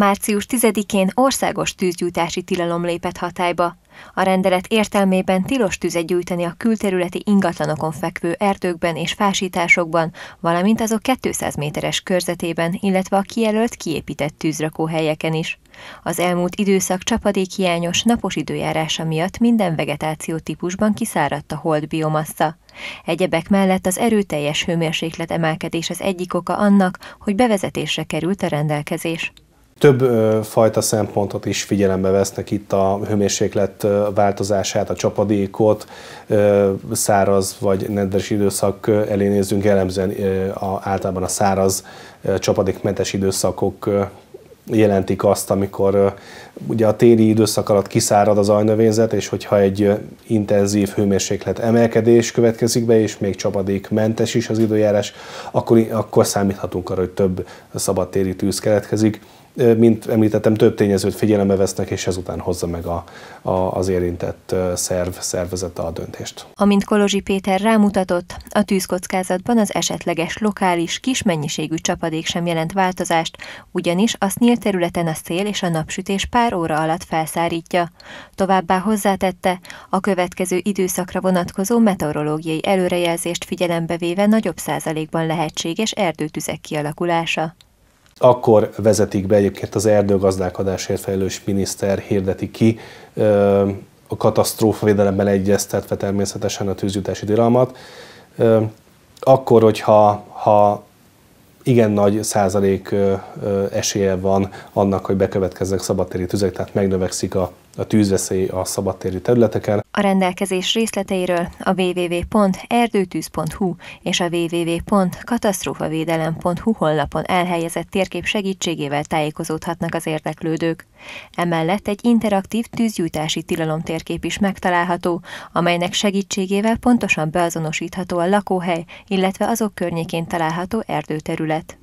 Március 10-én országos tűzgyújtási tilalom lépett hatályba. A rendelet értelmében tilos tüzet gyújtani a külterületi ingatlanokon fekvő erdőkben és fásításokban, valamint azok 200 méteres körzetében, illetve a kijelölt kiépített tűzrakóhelyeken is. Az elmúlt időszak hiányos napos időjárása miatt minden vegetáció típusban kiszáradt a hold biomassa. Egyebek mellett az erőteljes hőmérséklet emelkedés az egyik oka annak, hogy bevezetésre került a rendelkezés több fajta szempontot is figyelembe vesznek itt a hőmérséklet változását, a csapadékot, száraz vagy nedves időszak elé nézzünk, jellemzően általában a száraz csapadékmentes időszakok jelentik azt, amikor ugye a téli időszak alatt kiszárad az ajnövényzet, és hogyha egy intenzív hőmérséklet emelkedés következik be, és még csapadékmentes is az időjárás, akkor, akkor számíthatunk arra, hogy több szabadtéri tűz keletkezik mint említettem, több tényezőt figyelembe vesznek, és ezután hozza meg a, a, az érintett szerv, szervezete a döntést. Amint Kolozsi Péter rámutatott, a tűzkockázatban az esetleges lokális, kis mennyiségű csapadék sem jelent változást, ugyanis a nyílt területen a szél és a napsütés pár óra alatt felszárítja. Továbbá hozzátette, a következő időszakra vonatkozó meteorológiai előrejelzést figyelembe véve nagyobb százalékban lehetséges erdőtüzek kialakulása akkor vezetik be egyébként az erdőgazdálkodásért felelős miniszter hirdeti ki a katasztrófavédelemben egyeztetve természetesen a tűzjutási diralmat. Akkor, hogyha ha igen nagy százalék esélye van annak, hogy bekövetkeznek szabadtéri tüzek, tehát megnövekszik a, a tűzveszély a szabadtéri területeken. A rendelkezés részleteiről a www.erdőtűz.hu és a www.katasztrófavédelem.hu honlapon elhelyezett térkép segítségével tájékozódhatnak az érdeklődők. Emellett egy interaktív tűzgyújtási térkép is megtalálható, amelynek segítségével pontosan beazonosítható a lakóhely, illetve azok környékén található erdőterület.